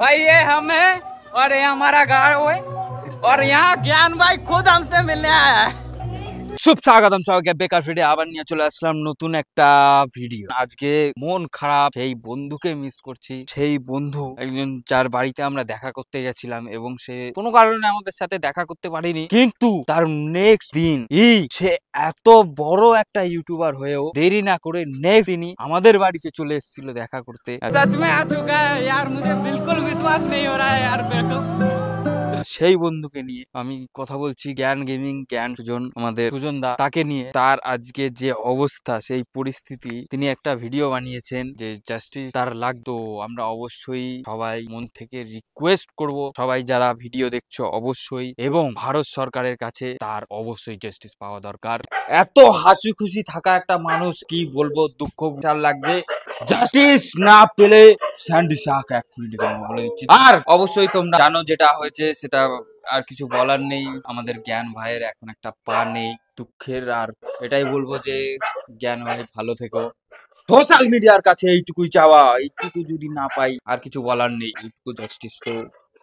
भाई ये हम है और ये हमारा घर हुए और यहाँ ज्ञान भाई खुद हमसे मिलने आया है স্বাগতম সবাইকে বেকার ফিরে আবার নিয়ে চলে আসলাম নতুন একটা ভিডিও আজকে মন খারাপ সেই বন্ধুকে মিস করছি সেই বন্ধু একজন যার বাড়িতে আমরা দেখা করতে গেছিলাম এবং সে কোনো কারণে আমাদের সাথে দেখা করতে পারেনি কিন্তু তার নেক্সট দিন ই সে এত বড় একটা ইউটিউবার হয়েও দেরি না করে নেক্সট দিনই আমাদের বাড়িতে চলে এসেছিল দেখা করতে বিলকুল বিশ্বাস নেই ওরা সেই বন্ধুকে নিয়ে আমি কথা বলছি জ্ঞান গেমিং জ্ঞান সুজন আমাদের সুজন দা তাকে নিয়ে তার আজকে যে অবস্থা সেই পরিস্থিতি তিনি একটা ভিডিও বানিয়েছেন যে জাস্টিস তার লাগতো আমরা অবশ্যই সবাই মন থেকে রিকোয়েস্ট করব সবাই যারা ভিডিও দেখছো অবশ্যই এবং ভারত সরকারের কাছে তার অবশ্যই জাস্টিস পাওয়া দরকার এত হাসি খুশি থাকা একটা মানুষ কি বলবো দুঃখ বিচার লাগছে জাস্টিস না পেলে স্যান্ডি শাক এক কুড়ি টাকা বলে দিচ্ছি আর অবশ্যই তোমরা জানো যেটা হয়েছে সেটা আর কিছু বলার নেই আমাদের জ্ঞান ভাইয়ের এখন একটা পা নেই দুঃখের আর এটাই বলবো যে জ্ঞান ভাই ভালো থেকো সোশ্যাল মিডিয়ার কাছে এইটুকুই চাওয়া এইটুকু যদি না পাই আর কিছু বলার নেই এইটুকু জাস্টিস তো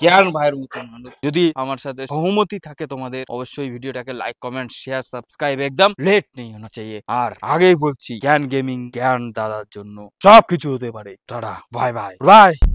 কেয়ার ভাইয়ের মতন মানুষ যদি আমার সাথে সহমতি থাকে তোমাদের অবশ্যই ভিডিওটাকে লাইক কমেন্ট শেয়ার সাবস্ক্রাইব একদম লেট নেই হওয়া চাই আর আগেই বলছি জ্ঞান গেমিং জ্ঞান দাদার জন্য সবকিছু হতে পারে টাটা বাই বাই বাই